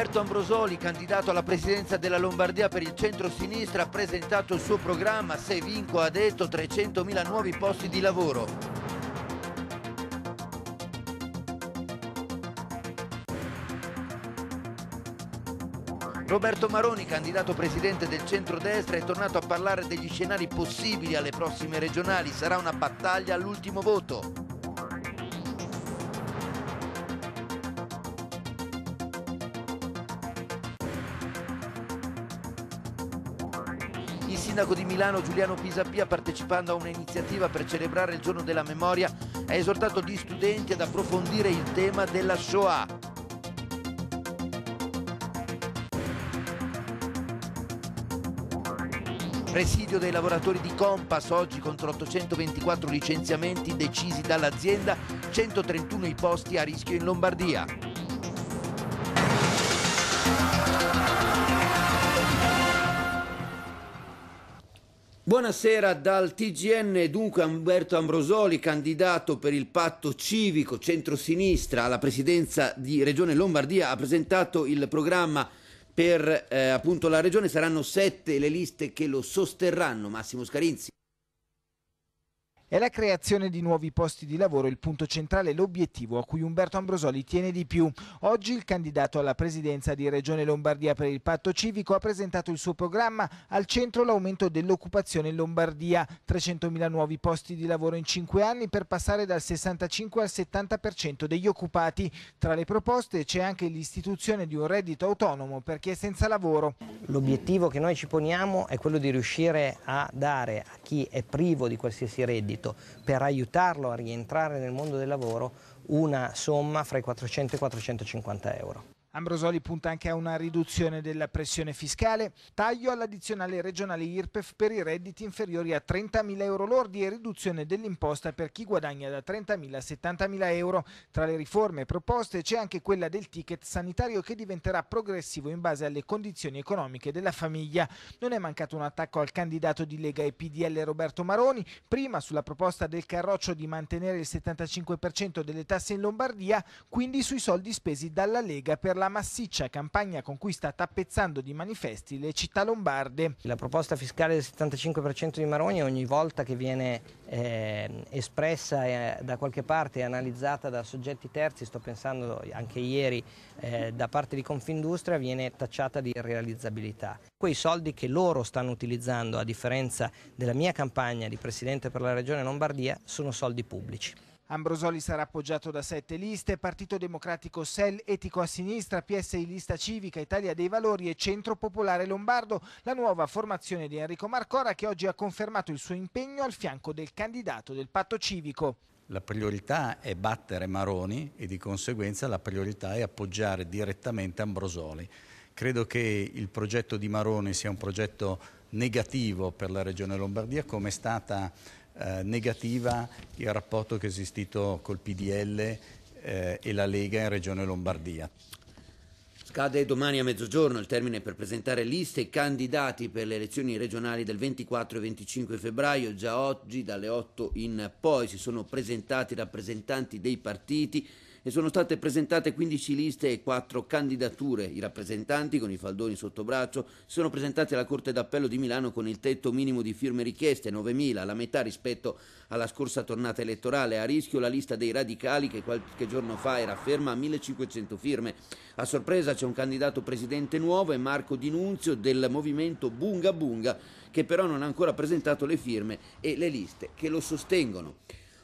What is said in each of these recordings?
Roberto Ambrosoli, candidato alla presidenza della Lombardia per il centro-sinistra, ha presentato il suo programma Se vinco ha detto 300.000 nuovi posti di lavoro. Roberto Maroni, candidato presidente del centrodestra, è tornato a parlare degli scenari possibili alle prossime regionali. Sarà una battaglia all'ultimo voto. sindaco di Milano Giuliano Pisapia, partecipando a un'iniziativa per celebrare il giorno della memoria, ha esortato gli studenti ad approfondire il tema della Shoah. Presidio dei lavoratori di Compass, oggi contro 824 licenziamenti decisi dall'azienda, 131 i posti a rischio in Lombardia. Buonasera dal TGN, dunque Umberto Ambrosoli, candidato per il patto civico centrosinistra alla presidenza di Regione Lombardia, ha presentato il programma per eh, appunto la Regione, saranno sette le liste che lo sosterranno, Massimo Scarinzi. È la creazione di nuovi posti di lavoro il punto centrale l'obiettivo a cui Umberto Ambrosoli tiene di più. Oggi il candidato alla presidenza di Regione Lombardia per il patto civico ha presentato il suo programma al centro l'aumento dell'occupazione in Lombardia, 300.000 nuovi posti di lavoro in 5 anni per passare dal 65 al 70% degli occupati. Tra le proposte c'è anche l'istituzione di un reddito autonomo per chi è senza lavoro. L'obiettivo che noi ci poniamo è quello di riuscire a dare a chi è privo di qualsiasi reddito reddito per aiutarlo a rientrare nel mondo del lavoro una somma fra i 400 e i 450 euro. Ambrosoli punta anche a una riduzione della pressione fiscale, taglio all'addizionale regionale IRPEF per i redditi inferiori a 30.000 euro lordi e riduzione dell'imposta per chi guadagna da 30.000 a 70.000 euro. Tra le riforme proposte c'è anche quella del ticket sanitario che diventerà progressivo in base alle condizioni economiche della famiglia. Non è mancato un attacco al candidato di Lega e PDL Roberto Maroni, prima sulla proposta del Carroccio di mantenere il 75% delle tasse in Lombardia, quindi sui soldi spesi dalla Lega per la la massiccia campagna con cui sta tappezzando di manifesti le città lombarde. La proposta fiscale del 75% di Maroni ogni volta che viene eh, espressa eh, da qualche parte e analizzata da soggetti terzi, sto pensando anche ieri eh, da parte di Confindustria, viene tacciata di irrealizzabilità. Quei soldi che loro stanno utilizzando, a differenza della mia campagna di Presidente per la Regione Lombardia, sono soldi pubblici. Ambrosoli sarà appoggiato da sette liste, Partito Democratico SEL Etico a Sinistra, PSI Lista Civica, Italia dei Valori e Centro Popolare Lombardo, la nuova formazione di Enrico Marcora che oggi ha confermato il suo impegno al fianco del candidato del patto civico. La priorità è battere Maroni e di conseguenza la priorità è appoggiare direttamente Ambrosoli. Credo che il progetto di Maroni sia un progetto negativo per la Regione Lombardia come è stata eh, negativa il rapporto che è esistito col PDL eh, e la Lega in Regione Lombardia. Scade domani a mezzogiorno il termine per presentare liste e candidati per le elezioni regionali del 24 e 25 febbraio. Già oggi, dalle 8 in poi, si sono presentati rappresentanti dei partiti e sono state presentate 15 liste e 4 candidature. I rappresentanti, con i faldoni sotto braccio, si sono presentati alla Corte d'Appello di Milano con il tetto minimo di firme richieste, 9.000, la metà rispetto alla scorsa tornata elettorale. A rischio la lista dei radicali che qualche giorno fa era ferma a 1.500 firme. A sorpresa c'è un candidato presidente nuovo, è Marco Di Nunzio del movimento Bunga Bunga, che però non ha ancora presentato le firme e le liste che lo sostengono.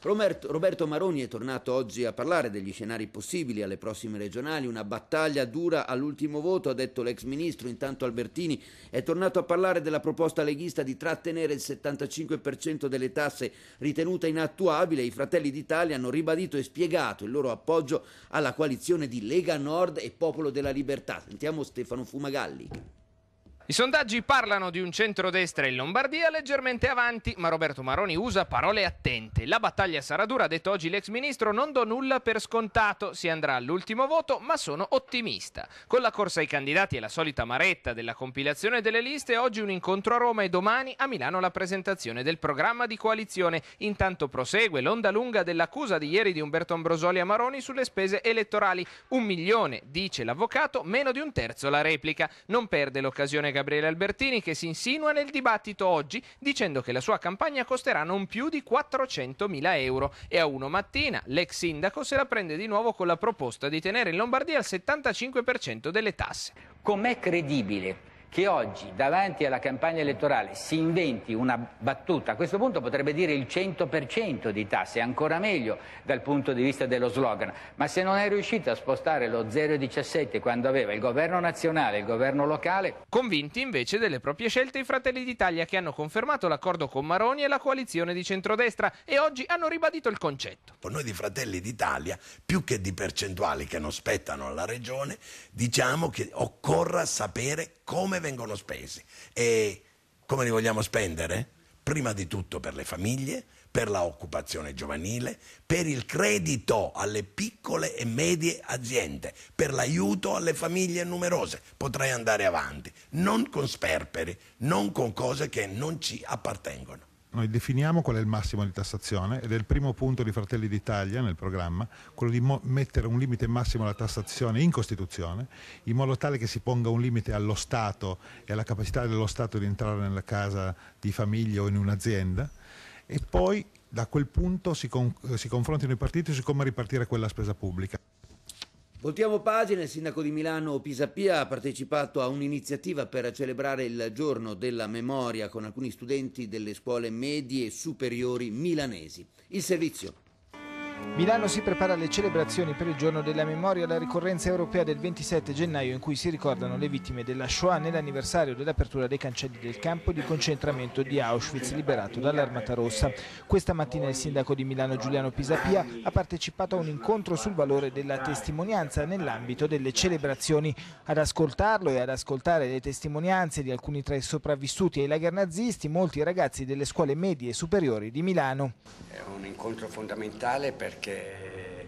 Roberto Maroni è tornato oggi a parlare degli scenari possibili alle prossime regionali, una battaglia dura all'ultimo voto, ha detto l'ex ministro, intanto Albertini è tornato a parlare della proposta leghista di trattenere il 75% delle tasse ritenuta inattuabile, i Fratelli d'Italia hanno ribadito e spiegato il loro appoggio alla coalizione di Lega Nord e Popolo della Libertà. Sentiamo Stefano Fumagalli. I sondaggi parlano di un centrodestra in Lombardia leggermente avanti, ma Roberto Maroni usa parole attente. La battaglia sarà dura, ha detto oggi l'ex ministro, non do nulla per scontato, si andrà all'ultimo voto, ma sono ottimista. Con la corsa ai candidati e la solita maretta della compilazione delle liste, oggi un incontro a Roma e domani a Milano la presentazione del programma di coalizione. Intanto prosegue l'onda lunga dell'accusa di ieri di Umberto Ambrosoli a Maroni sulle spese elettorali. Un milione, dice l'avvocato, meno di un terzo la replica. Non perde l'occasione Gabriele Albertini che si insinua nel dibattito oggi dicendo che la sua campagna costerà non più di 400.000 euro e a uno mattina l'ex sindaco se la prende di nuovo con la proposta di tenere in Lombardia il 75% delle tasse. Com'è credibile che oggi davanti alla campagna elettorale si inventi una battuta, a questo punto potrebbe dire il 100% di tasse, ancora meglio dal punto di vista dello slogan, ma se non è riuscito a spostare lo 0,17 quando aveva il governo nazionale e il governo locale... Convinti invece delle proprie scelte i Fratelli d'Italia che hanno confermato l'accordo con Maroni e la coalizione di centrodestra e oggi hanno ribadito il concetto. Noi di Fratelli d'Italia, più che di percentuali che non spettano alla regione, diciamo che occorra sapere come vengono spesi. E come li vogliamo spendere? Prima di tutto per le famiglie, per l'occupazione giovanile, per il credito alle piccole e medie aziende, per l'aiuto alle famiglie numerose. Potrei andare avanti, non con sperperi, non con cose che non ci appartengono noi definiamo qual è il massimo di tassazione ed è il primo punto di Fratelli d'Italia nel programma, quello di mettere un limite massimo alla tassazione in Costituzione, in modo tale che si ponga un limite allo Stato e alla capacità dello Stato di entrare nella casa di famiglia o in un'azienda e poi da quel punto si, con si confrontano i partiti su come ripartire quella spesa pubblica. Voltiamo pagina, il sindaco di Milano Pisapia ha partecipato a un'iniziativa per celebrare il giorno della memoria con alcuni studenti delle scuole medie e superiori milanesi. Il servizio Milano si prepara alle celebrazioni per il giorno della memoria alla ricorrenza europea del 27 gennaio in cui si ricordano le vittime della Shoah nell'anniversario dell'apertura dei cancelli del campo di concentramento di Auschwitz liberato dall'Armata Rossa. Questa mattina il sindaco di Milano Giuliano Pisapia ha partecipato a un incontro sul valore della testimonianza nell'ambito delle celebrazioni. Ad ascoltarlo e ad ascoltare le testimonianze di alcuni tra i sopravvissuti ai lager nazisti, molti ragazzi delle scuole medie e superiori di Milano. È un incontro fondamentale per perché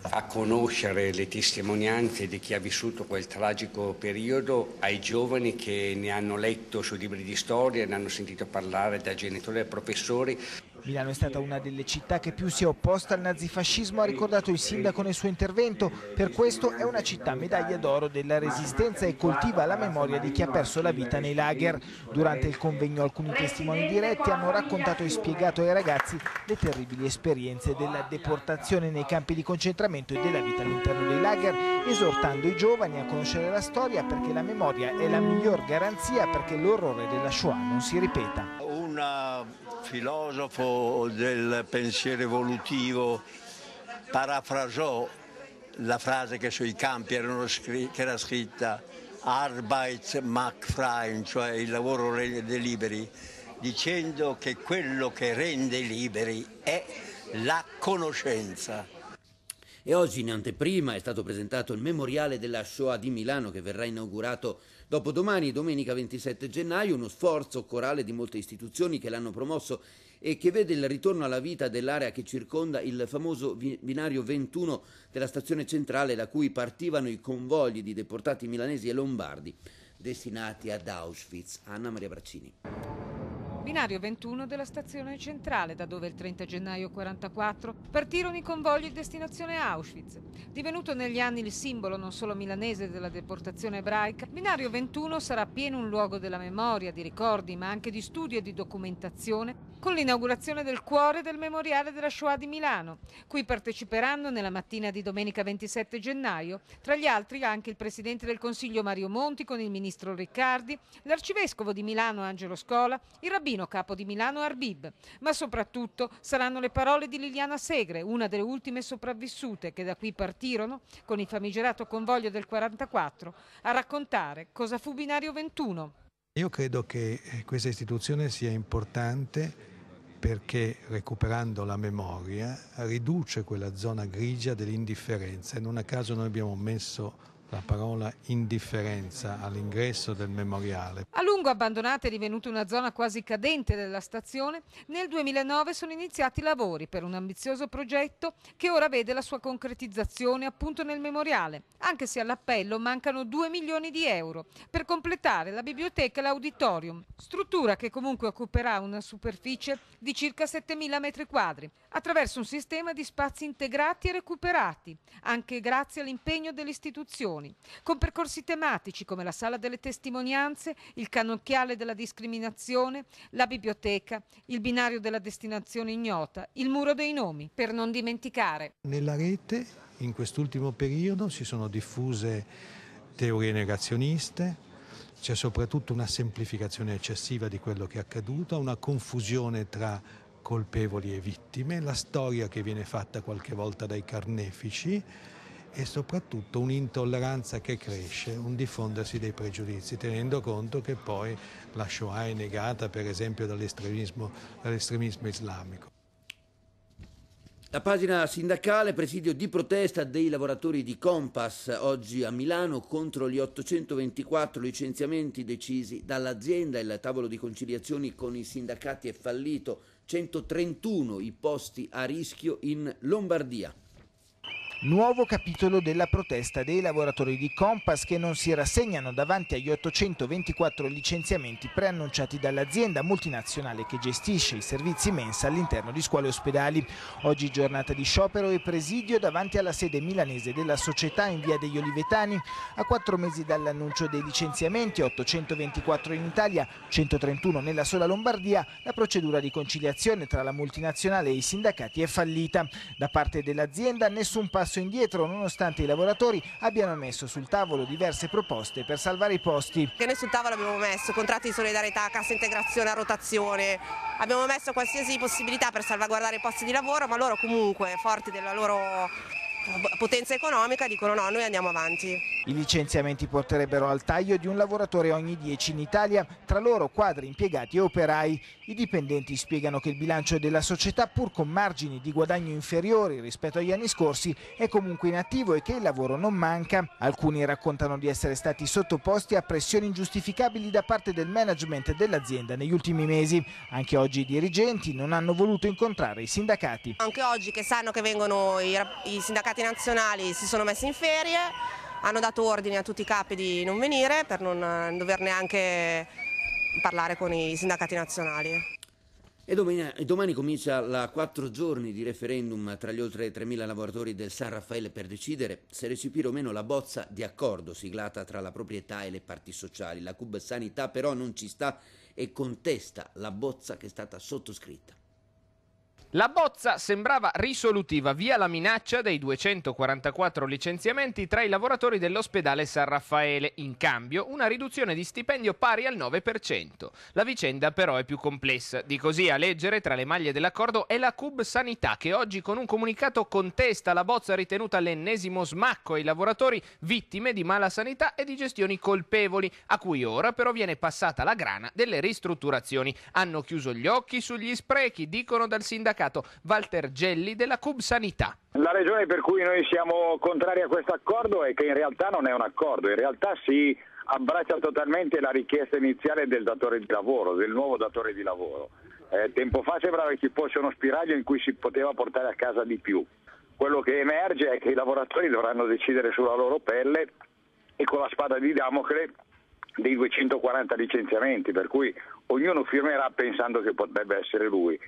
fa conoscere le testimonianze di chi ha vissuto quel tragico periodo ai giovani che ne hanno letto sui libri di storia, ne hanno sentito parlare da genitori e professori. Milano è stata una delle città che più si è opposta al nazifascismo, ha ricordato il sindaco nel suo intervento. Per questo è una città medaglia d'oro della resistenza e coltiva la memoria di chi ha perso la vita nei lager. Durante il convegno alcuni testimoni diretti hanno raccontato e spiegato ai ragazzi le terribili esperienze della deportazione nei campi di concentramento e della vita all'interno dei lager, esortando i giovani a conoscere la storia perché la memoria è la miglior garanzia perché l'orrore della Shoah non si ripeta un eh, filosofo del pensiero evolutivo parafrasò la frase che sui campi che era scritta Arbeit macht freien, cioè il lavoro rende liberi, dicendo che quello che rende liberi è la conoscenza. E oggi in anteprima è stato presentato il memoriale della Shoah di Milano che verrà inaugurato Dopodomani, domenica 27 gennaio, uno sforzo corale di molte istituzioni che l'hanno promosso e che vede il ritorno alla vita dell'area che circonda il famoso binario 21 della stazione centrale da cui partivano i convogli di deportati milanesi e lombardi destinati ad Auschwitz. Anna Maria Braccini binario 21 della stazione centrale, da dove il 30 gennaio 1944 partirono i convogli in destinazione Auschwitz. Divenuto negli anni il simbolo non solo milanese della deportazione ebraica, binario 21 sarà pieno un luogo della memoria, di ricordi, ma anche di studio e di documentazione con l'inaugurazione del cuore del Memoriale della Shoah di Milano, cui parteciperanno nella mattina di domenica 27 gennaio, tra gli altri anche il Presidente del Consiglio Mario Monti con il Ministro Riccardi, l'Arcivescovo di Milano Angelo Scola, il Rabbino Capo di Milano Arbib, ma soprattutto saranno le parole di Liliana Segre, una delle ultime sopravvissute che da qui partirono con il famigerato convoglio del 44 a raccontare cosa fu Binario 21. Io credo che eh, questa istituzione sia importante perché recuperando la memoria riduce quella zona grigia dell'indifferenza e non a caso noi abbiamo messo la parola indifferenza all'ingresso del memoriale. A lungo abbandonata e divenuta una zona quasi cadente della stazione, nel 2009 sono iniziati i lavori per un ambizioso progetto che ora vede la sua concretizzazione appunto nel memoriale, anche se all'appello mancano 2 milioni di euro per completare la biblioteca e l'auditorium, struttura che comunque occuperà una superficie di circa 7.000 metri quadri, attraverso un sistema di spazi integrati e recuperati, anche grazie all'impegno dell'istituzione azioni, con percorsi tematici come la sala delle testimonianze, il cannocchiale della discriminazione, la biblioteca, il binario della destinazione ignota, il muro dei nomi, per non dimenticare. Nella rete in quest'ultimo periodo si sono diffuse teorie negazioniste, c'è soprattutto una semplificazione eccessiva di quello che è accaduto, una confusione tra colpevoli e vittime, la storia che viene fatta qualche volta dai carnefici e soprattutto un'intolleranza che cresce, un diffondersi dei pregiudizi, tenendo conto che poi la Shoah è negata per esempio dall'estremismo, dall'estremismo islamico. La pagina sindacale, presidio di protesta dei lavoratori di Compass, oggi a Milano contro gli 824 licenziamenti decisi dall'azienda. Il tavolo di conciliazioni con i sindacati è fallito, 131 i posti a rischio in Lombardia. Nuovo capitolo della protesta dei lavoratori di Compass che non si rassegnano davanti agli 824 licenziamenti preannunciati dall'azienda multinazionale che gestisce i servizi mensa all'interno di scuole e ospedali. Oggi giornata di sciopero e presidio davanti alla sede milanese della società in via degli Olivetani. A quattro mesi dall'annuncio dei licenziamenti, 824 in Italia, 131 nella sola Lombardia, la procedura di conciliazione tra la multinazionale e i sindacati è fallita. Da parte dell'azienda nessun passo passo indietro nonostante i lavoratori abbiano messo sul tavolo diverse proposte per salvare i posti. Che noi sul tavolo abbiamo messo contratti di solidarietà, cassa integrazione a rotazione, abbiamo messo qualsiasi possibilità per salvaguardare i posti di lavoro ma loro comunque forti della loro potenza economica dicono no, noi andiamo avanti. I licenziamenti porterebbero al taglio di un lavoratore ogni 10 in Italia, tra loro quadri, impiegati e operai. I dipendenti spiegano che il bilancio della società, pur con margini di guadagno inferiori rispetto agli anni scorsi, è comunque inattivo e che il lavoro non manca. Alcuni raccontano di essere stati sottoposti a pressioni ingiustificabili da parte del management dell'azienda negli ultimi mesi. Anche oggi i dirigenti non hanno voluto incontrare i sindacati. Anche oggi che sanno che vengono i, i sindacati nazionali professionali si sono messi in ferie, hanno dato ordine a tutti i capi di non venire per non eh, dover neanche parlare con i sindacati nazionali. E domani, domani, comincia la quattro giorni di referendum tra gli oltre 3.000 lavoratori del San Raffaele per decidere se recepire o meno la bozza di accordo siglata tra la proprietà e le parti sociali. La Cub Sanità però non ci sta e contesta la bozza che è stata sottoscritta. La bozza sembrava risolutiva via la minaccia dei 244 licenziamenti tra i lavoratori dell'ospedale San Raffaele, in cambio una riduzione di stipendio pari al 9%. La vicenda però è più complessa, di così a leggere tra le maglie dell'accordo è la Cub Sanità che oggi con un comunicato contesta la bozza ritenuta l'ennesimo smacco ai lavoratori vittime di mala sanità e di gestioni colpevoli, a cui ora però viene passata la grana delle ristrutturazioni. Hanno chiuso gli occhi sugli sprechi, dicono dal sindacato sindacato Walter Gelli della Cub Sanità. La ragione per cui noi siamo contrari a questo accordo è che in realtà non è un accordo, in realtà si abbraccia totalmente la richiesta iniziale del datore di lavoro, del nuovo datore di lavoro. Eh, tempo fa sembrava che ci fosse uno spiraglio in cui si poteva portare a casa di più. Quello che emerge è che i lavoratori dovranno decidere sulla loro pelle e con la spada di Damocle dei 240 licenziamenti, per cui ognuno firmerà pensando che potrebbe essere lui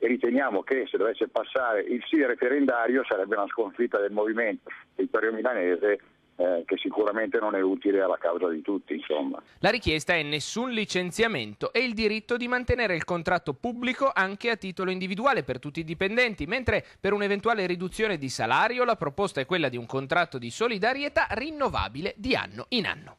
e riteniamo che se dovesse passare il sì referendario sarebbe una sconfitta del movimento vittorio milanese eh, che sicuramente non è utile alla causa di tutti. Insomma. La richiesta è nessun licenziamento e il diritto di mantenere il contratto pubblico anche a titolo individuale per tutti i dipendenti, mentre per un'eventuale riduzione di salario la proposta è quella di un contratto di solidarietà rinnovabile di anno in anno.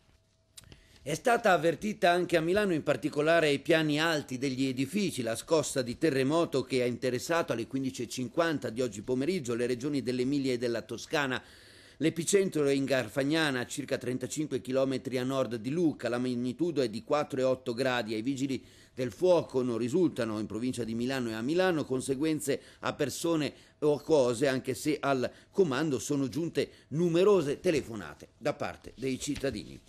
È stata avvertita anche a Milano, in particolare ai piani alti degli edifici, la scossa di terremoto che ha interessato alle 15.50 di oggi pomeriggio le regioni dell'Emilia e della Toscana. L'epicentro è in Garfagnana, a circa 35 km a nord di Lucca, la magnitudo è di 4,8 gradi. Ai vigili del fuoco non risultano in provincia di Milano e a Milano conseguenze a persone o cose, anche se al comando sono giunte numerose telefonate da parte dei cittadini.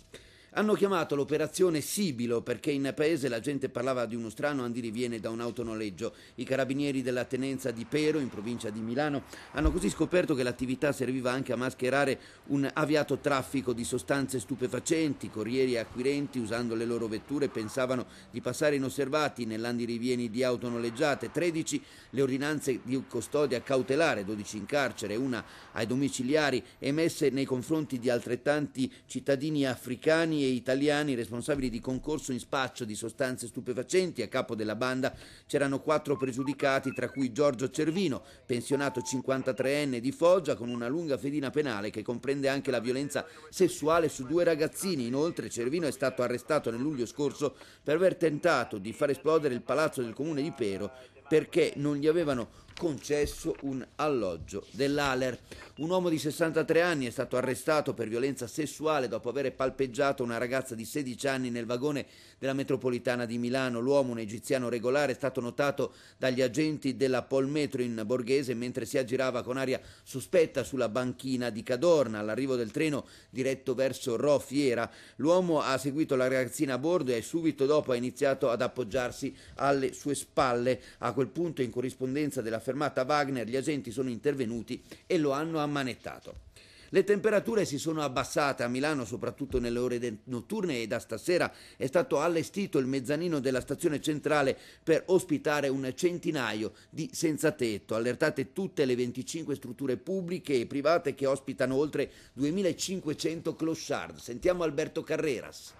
Hanno chiamato l'operazione Sibilo perché in paese la gente parlava di uno strano andiriviene da un autonoleggio. I carabinieri della tenenza di Pero, in provincia di Milano, hanno così scoperto che l'attività serviva anche a mascherare un avviato traffico di sostanze stupefacenti. Corrieri e acquirenti, usando le loro vetture, pensavano di passare inosservati nell'andirivieni di autonoleggiate. 13 le ordinanze di custodia cautelare, 12 in carcere, una ai domiciliari, emesse nei confronti di altrettanti cittadini africani e italiani responsabili di concorso in spaccio di sostanze stupefacenti. A capo della banda c'erano quattro pregiudicati, tra cui Giorgio Cervino, pensionato 53enne di Foggia, con una lunga fedina penale che comprende anche la violenza sessuale su due ragazzini. Inoltre Cervino è stato arrestato nel luglio scorso per aver tentato di far esplodere il palazzo del comune di Pero perché non gli avevano concesso un alloggio dell'Aler. Un uomo di 63 anni è stato arrestato per violenza sessuale dopo aver palpeggiato una ragazza di 16 anni nel vagone della metropolitana di Milano. L'uomo, un egiziano regolare, è stato notato dagli agenti della Polmetro in Borghese mentre si aggirava con aria sospetta sulla banchina di Cadorna all'arrivo del treno diretto verso Rofiera. L'uomo ha seguito la ragazzina a bordo e subito dopo ha iniziato ad appoggiarsi alle sue spalle. A quel punto, in corrispondenza della fermata Wagner, gli agenti sono intervenuti e lo hanno ammanettato. Le temperature si sono abbassate a Milano, soprattutto nelle ore notturne, e da stasera è stato allestito il mezzanino della stazione centrale per ospitare un centinaio di senza tetto. Allertate tutte le 25 strutture pubbliche e private che ospitano oltre 2500 clochard. Sentiamo Alberto Carreras.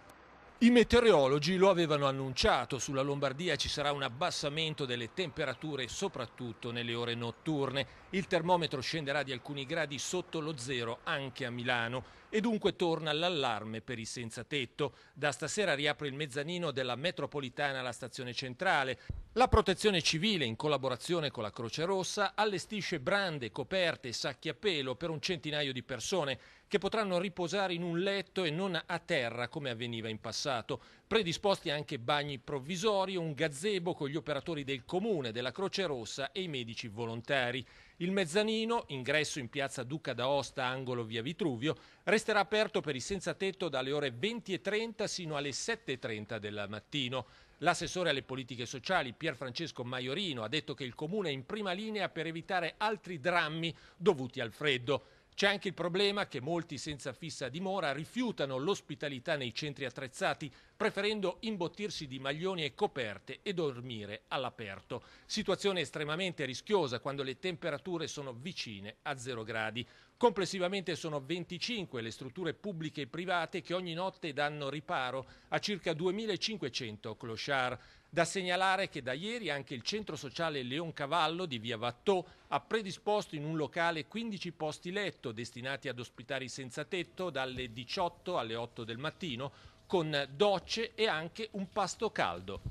I meteorologi lo avevano annunciato, sulla Lombardia ci sarà un abbassamento delle temperature soprattutto nelle ore notturne. Il termometro scenderà di alcuni gradi sotto lo zero anche a Milano e dunque torna l'allarme per i senza tetto. Da stasera riapre il mezzanino della metropolitana alla stazione centrale. La protezione civile, in collaborazione con la Croce Rossa, allestisce brande, coperte e sacchi a pelo per un centinaio di persone che potranno riposare in un letto e non a terra come avveniva in passato predisposti anche bagni provvisori, un gazebo con gli operatori del comune, della Croce Rossa e i medici volontari. Il mezzanino, ingresso in piazza Duca d'Aosta, angolo via Vitruvio, resterà aperto per i senza tetto dalle ore 20.30 sino alle 7.30 del mattino. L'assessore alle politiche sociali Pier Francesco Maiorino ha detto che il comune è in prima linea per evitare altri drammi dovuti al freddo. C'è anche il problema che molti senza fissa dimora rifiutano l'ospitalità nei centri attrezzati, preferendo imbottirsi di maglioni e coperte e dormire all'aperto. Situazione estremamente rischiosa quando le temperature sono vicine a zero gradi. Complessivamente sono 25 le strutture pubbliche e private che ogni notte danno riparo a circa 2500 clochard. Da segnalare che da ieri anche il centro sociale Leon Cavallo di via Vattò ha predisposto in un locale 15 posti letto destinati ad ospitare i senza tetto dalle 18 alle 8 del mattino con docce e anche un pasto caldo.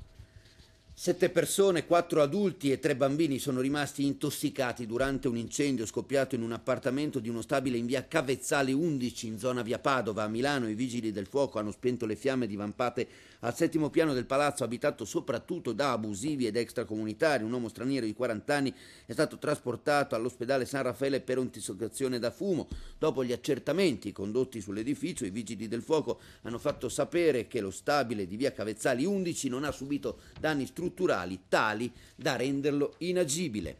Sette persone, quattro adulti e tre bambini sono rimasti intossicati durante un incendio scoppiato in un appartamento di uno stabile in via Cavezzali 11 in zona via Padova a Milano. I vigili del fuoco hanno spento le fiamme divampate al settimo piano del palazzo abitato soprattutto da abusivi ed extracomunitari. Un uomo straniero di 40 anni è stato trasportato all'ospedale San Raffaele per un'intossicazione da fumo. Dopo gli accertamenti condotti sull'edificio, i vigili del fuoco hanno fatto sapere che lo stabile di via Cavezzali 11 non ha subito danni strutturali strutturali tali da renderlo inagibile.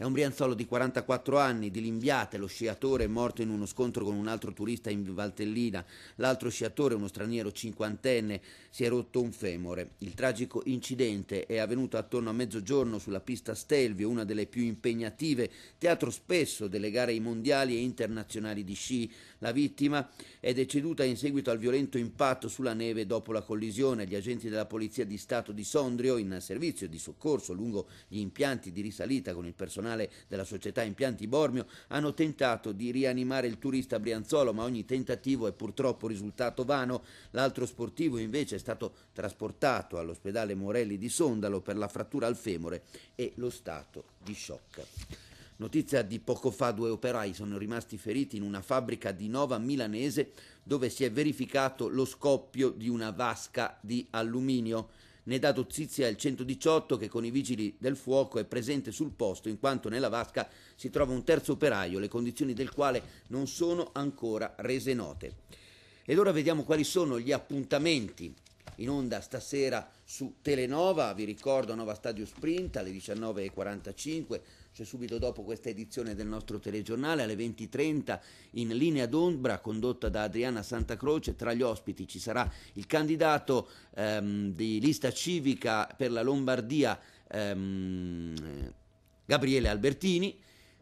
È un brianzolo di 44 anni, di Limbiate, lo sciatore è morto in uno scontro con un altro turista in Valtellina. L'altro sciatore, uno straniero cinquantenne, si è rotto un femore. Il tragico incidente è avvenuto attorno a mezzogiorno sulla pista Stelvio, una delle più impegnative, teatro spesso delle gare mondiali e internazionali di sci. La vittima è deceduta in seguito al violento impatto sulla neve dopo la collisione. Gli agenti della Polizia di Stato di Sondrio, in servizio di soccorso lungo gli impianti di risalita con il personale nazionale della società Impianti Bormio hanno tentato di rianimare il turista brianzolo, ma ogni tentativo è purtroppo risultato vano. L'altro sportivo invece è stato trasportato all'ospedale Morelli di Sondalo per la frattura al femore e lo stato di shock. Notizia di poco fa, due operai sono rimasti feriti in una fabbrica di Nova milanese dove si è verificato lo scoppio di una vasca di alluminio. Ne dà notizia il 118 che con i vigili del fuoco è presente sul posto in quanto nella vasca si trova un terzo operaio, le condizioni del quale non sono ancora rese note. Ed ora vediamo quali sono gli appuntamenti in onda stasera su Telenova, vi ricordo Nova Stadio Sprint alle 19.45, cioè subito dopo questa edizione del nostro telegiornale alle 20.30 in linea d'ombra condotta da Adriana Santacroce, Tra gli ospiti ci sarà il candidato ehm, di lista civica per la Lombardia ehm, Gabriele Albertini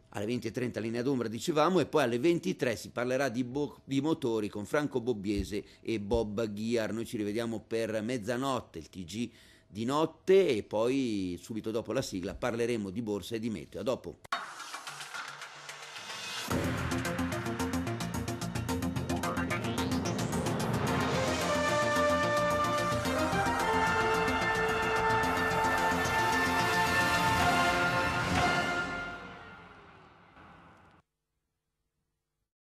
alle 20.30 linea d'ombra dicevamo e poi alle 23 si parlerà di, bo- di, motori con Franco Bobbiese e Bob Ghiar, noi ci rivediamo per mezzanotte, il TG di notte e poi subito dopo la sigla parleremo di borsa e di meteo, a dopo.